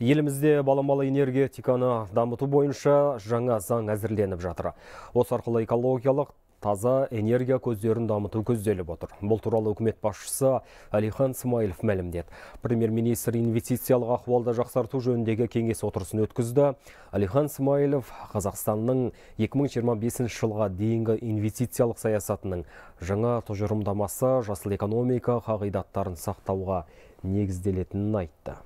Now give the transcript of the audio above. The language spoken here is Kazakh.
Елімізде баламалы энергетиканы дамыту бойынша жаңа заң әзірленіп жатыр. Осы арқылы экологиялық таза энергия көздерін дамыту көзделіп отыр. Бұл туралы үкімет басшысы Әлихан Смайылов мәлімдет. Премьер-министр инвестициялық ахуалды жақсарту жөніндегі кеңес отырысын өткізді. Әлихан Смайылов Қазақстанның 2025 жылға дейінгі инвестициялық саясатының жаңа тұжырымдамасы жасыл экономика қағидаттарын сақтауға негізделетінін айтты.